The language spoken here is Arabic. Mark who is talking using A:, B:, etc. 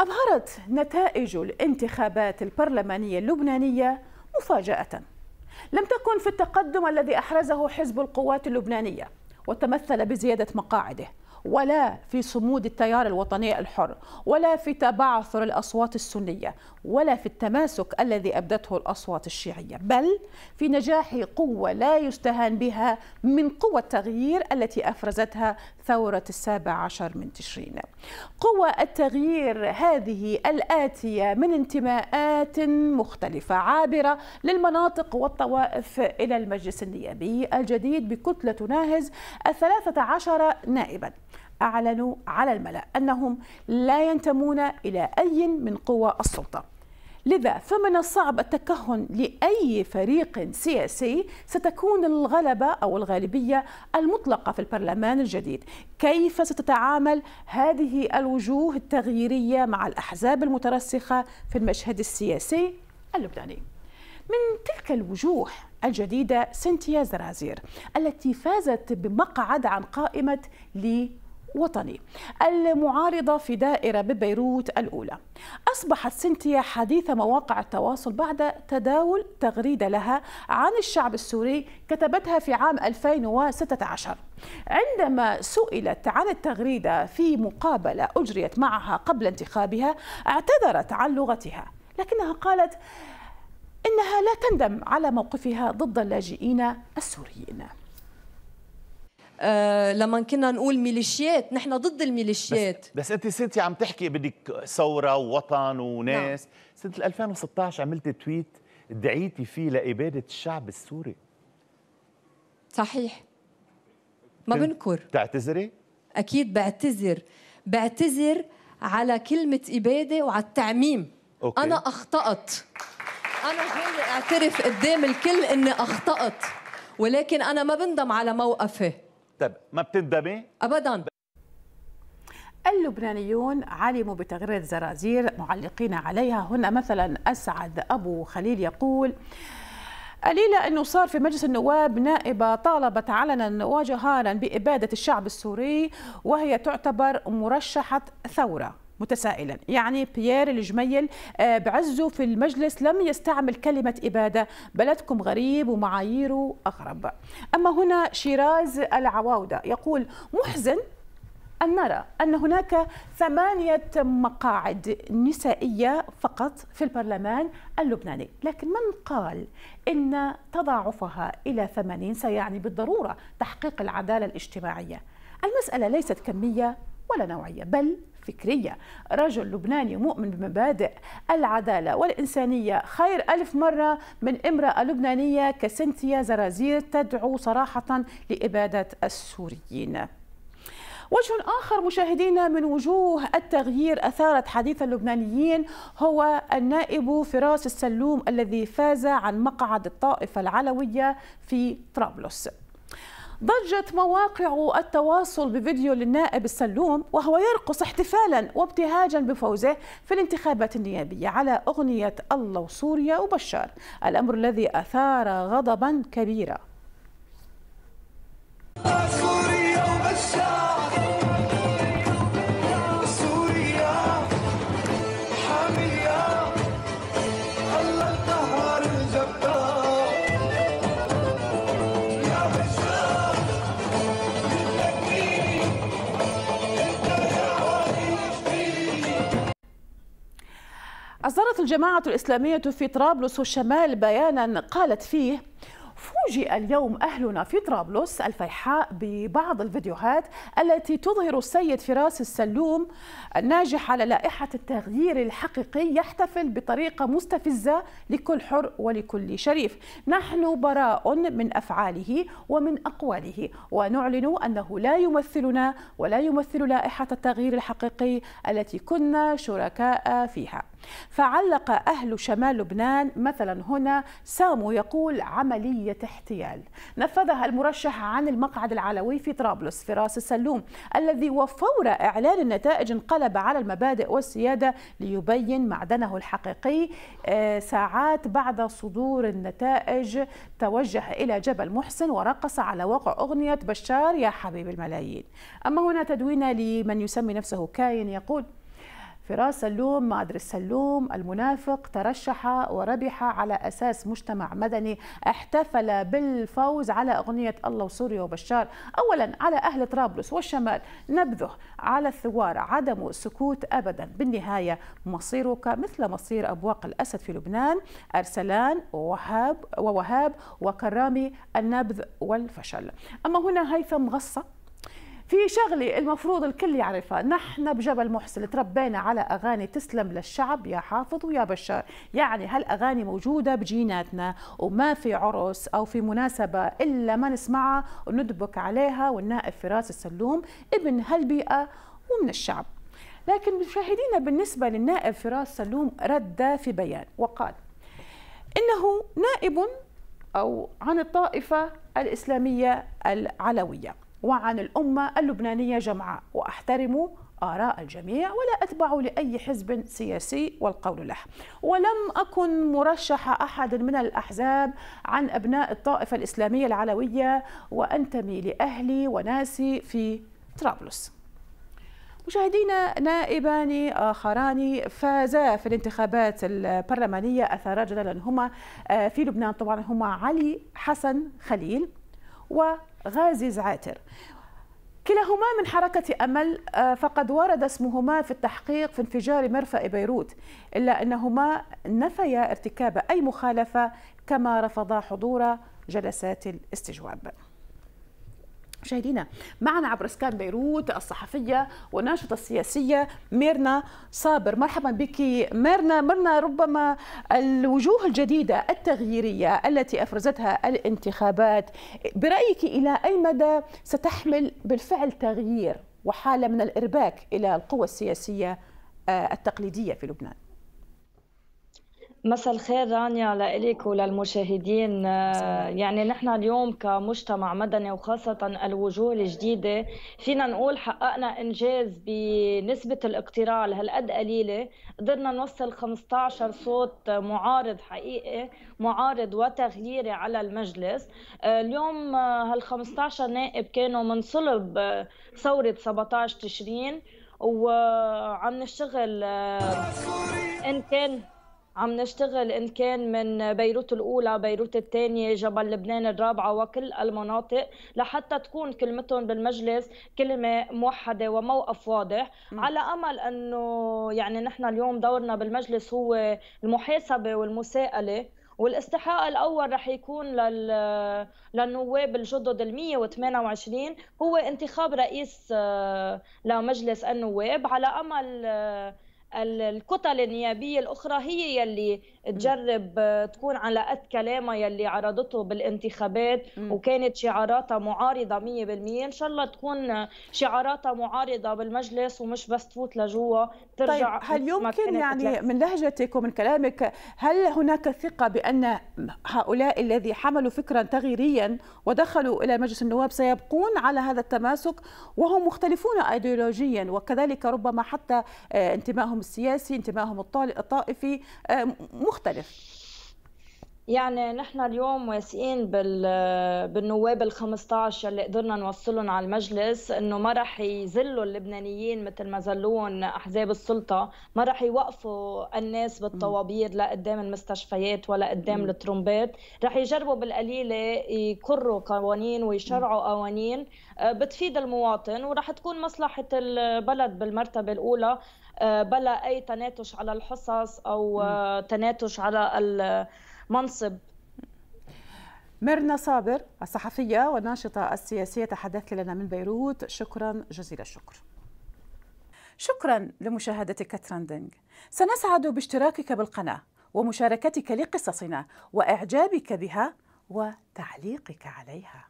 A: أظهرت نتائج الانتخابات البرلمانية اللبنانية مفاجأة لم تكن في التقدم الذي أحرزه حزب القوات اللبنانية وتمثل بزيادة مقاعده ولا في صمود التيار الوطني الحر ولا في تبعثر الأصوات السنية ولا في التماسك الذي أبدته الأصوات الشيعية بل في نجاح قوة لا يستهان بها من قوة التغيير التي أفرزتها ثورة السابع عشر من تشرين قوى التغيير هذه الآتية من انتماءات مختلفة عابرة للمناطق والطوائف إلى المجلس النيابي الجديد بكتلة تناهز الثلاثة عشر نائبا أعلنوا على الملأ أنهم لا ينتمون إلى أي من قوى السلطة لذا فمن الصعب التكهن لأي فريق سياسي ستكون الغلبة أو الغالبية المطلقة في البرلمان الجديد كيف ستتعامل هذه الوجوه التغييرية مع الأحزاب المترسخة في المشهد السياسي اللبناني من تلك الوجوه الجديدة سنتيا زرازير التي فازت بمقعد عن قائمة لي وطني المعارضة في دائرة ببيروت الأولى أصبحت سنتيا حديث مواقع التواصل بعد تداول تغريدة لها عن الشعب السوري كتبتها في عام 2016 عندما سئلت عن التغريدة في مقابلة أجريت معها قبل انتخابها اعتذرت عن لغتها لكنها قالت إنها لا تندم على موقفها ضد اللاجئين السوريين آه، لما كنا نقول ميليشيات نحن ضد الميليشيات بس, بس انت سنتي عم تحكي بدك ثوره ووطن وناس نعم. سنه 2016 عملت تويت دعيتي فيه لاباده الشعب السوري صحيح ما بنكر تعتذري اكيد بعتذر بعتذر على كلمه اباده وعلى التعميم أوكي. انا اخطات انا جاي اعترف قدام الكل اني اخطات ولكن انا ما بندم على موقفي طب ما بتندمي؟ ابدا اللبنانيون علموا بتغريد زرازير معلقين عليها هنا مثلا اسعد ابو خليل يقول قليلة أنه صار في مجلس النواب نائبة طالبت علنا وجهارا بإبادة الشعب السوري وهي تعتبر مرشحة ثورة متسائلا يعني بيير الجميل آه، بعزه في المجلس لم يستعمل كلمة إبادة بلدكم غريب ومعاييره أغرب أما هنا شيراز العواودة يقول محزن أن نرى أن هناك ثمانية مقاعد نسائية فقط في البرلمان اللبناني لكن من قال إن تضاعفها إلى ثمانين سيعني بالضرورة تحقيق العدالة الاجتماعية المسألة ليست كمية ولا نوعية بل فكرية رجل لبناني مؤمن بمبادئ العدالة والإنسانية خير ألف مرة من امرأة لبنانية كسنتيا زرازير تدعو صراحة لإبادة السوريين وجه آخر مشاهدينا من وجوه التغيير أثارت حديث اللبنانيين هو النائب فراس السلوم الذي فاز عن مقعد الطائفة العلوية في طرابلس ضجت مواقع التواصل بفيديو للنائب السلوم وهو يرقص احتفالا وابتهاجا بفوزه في الانتخابات النيابية على أغنية الله وسوريا وبشار الأمر الذي أثار غضبا كبيرا الجماعة الإسلامية في طرابلس والشمال بيانا قالت فيه فوجئ اليوم أهلنا في طرابلس الفيحاء ببعض الفيديوهات التي تظهر السيد فراس السلوم الناجح على لائحة التغيير الحقيقي يحتفل بطريقة مستفزة لكل حر ولكل شريف نحن براء من أفعاله ومن أقواله ونعلن أنه لا يمثلنا ولا يمثل لائحة التغيير الحقيقي التي كنا شركاء فيها فعلق أهل شمال لبنان مثلا هنا سامو يقول عملية الاحتيال نفذها المرشح عن المقعد العلوي في طرابلس فراس السلوم الذي وفور إعلان النتائج انقلب على المبادئ والسيادة ليبين معدنه الحقيقي آه، ساعات بعد صدور النتائج توجه إلى جبل محسن ورقص على وقع أغنية بشار يا حبيب الملايين أما هنا تدوين لمن يسمي نفسه كاين يقول فراس سلوم مقدر سلوم المنافق ترشح وربح على أساس مجتمع مدني احتفل بالفوز على أغنية الله وسوريا وبشار أولا على أهل طرابلس والشمال نبذه على الثوار عدم السكوت أبدا بالنهاية مصيرك مثل مصير أبواق الأسد في لبنان أرسلان ووهاب ووهاب وكرامي النبذ والفشل أما هنا هيثم غصة في شغله المفروض الكل يعرفها نحن بجبل محسن تربينا على اغاني تسلم للشعب يا حافظ ويا بشار يعني هالاغاني موجوده بجيناتنا وما في عرس او في مناسبه الا ما نسمعها وندبك عليها والنائب فراس السلوم ابن هالبيئه ومن الشعب لكن مشاهدينا بالنسبه للنائب فراس سلوم رد في بيان وقال انه نائب او عن الطائفه الاسلاميه العلويه وعن الأمة اللبنانية جمعاء وأحترم آراء الجميع ولا أتبع لأي حزب سياسي والقول له ولم أكن مرشح أحد من الأحزاب عن أبناء الطائفة الإسلامية العلوية وأنتمي لأهلي وناسي في طرابلس مشاهدينا نائبان اخران فازا في الانتخابات البرلمانيه اثارا جدلا هما آه، في لبنان طبعا هما علي حسن خليل و غازي زعاتر كلاهما من حركة أمل آه، فقد ورد اسمهما في التحقيق في انفجار مرفأ بيروت إلا أنهما نفيا ارتكاب أي مخالفة كما رفضا حضور جلسات الاستجواب مشاهدينا معنا عبر اسكان بيروت الصحفيه والناشطه السياسيه ميرنا صابر مرحبا بك ميرنا ميرنا ربما الوجوه الجديده التغييريه التي افرزتها الانتخابات برايك الى اي مدى ستحمل بالفعل تغيير وحاله من الارباك الى القوى السياسيه آه، التقليديه في لبنان
B: مساء الخير رانيا لإلك وللمشاهدين آه، يعني نحن اليوم كمجتمع مدني وخاصة الوجوه الجديدة فينا نقول حققنا إنجاز بنسبة الاقتراع لهالقد قليلة قدرنا نوصل 15 صوت معارض حقيقي معارض وتغييري على المجلس آه، اليوم آه، هال 15 نائب كانوا من صلب ثورة 17 تشرين وعم نشتغل إن كان عم نشتغل إن كان من بيروت الأولى بيروت الثانية جبل لبنان الرابعة وكل المناطق لحتى تكون كلمتهم بالمجلس كلمة موحدة وموقف واضح م. على أمل أنه يعني نحن اليوم دورنا بالمجلس هو المحاسبة والمساءلة والاستحقاق الاول رح يكون لل... للنواب الجدد ال 128 هو انتخاب رئيس آه، لمجلس النواب على امل آه، الكتل النيابية الأخرى هي يلي تجرب آه، تكون على قد كلامها يلي عرضته بالانتخابات وكانت شعاراتها معارضة 100% إن شاء الله تكون شعاراتها معارضة بالمجلس ومش بس تفوت لجوا ترجع طيب هل يمكن يعني تلك. من
A: لهجتك ومن كلامك هل هناك ثقة بأن هؤلاء الذي حملوا فكرا تغييريا ودخلوا إلى مجلس النواب سيبقون على هذا التماسك وهم مختلفون أيديولوجيا وكذلك ربما حتى آه، انتمائهم انتمائهم السياسي انتمائهم الطائفي آه، مختلف
B: يعني نحن اليوم واثقين بال بالنواب ال 15 اللي قدرنا نوصلهم على المجلس انه ما راح يذلوا اللبنانيين مثل ما ذلوهم احزاب السلطه، ما راح يوقفوا الناس بالطوابير لا قدام المستشفيات ولا قدام الترومبات، راح يجربوا بالقليله يقروا قوانين ويشرعوا قوانين آه، بتفيد المواطن وراح تكون مصلحه البلد بالمرتبه الاولى آه، بلا اي تناتش على الحصص او آه، تناتش على منصب ميرنا صابر الصحفية والناشطة السياسية
A: تحدثت لنا من بيروت شكرا جزيل الشكر شكرا لمشاهدتك ترندنج سنسعد باشتراكك بالقناة ومشاركتك لقصصنا
B: وإعجابك بها وتعليقك عليها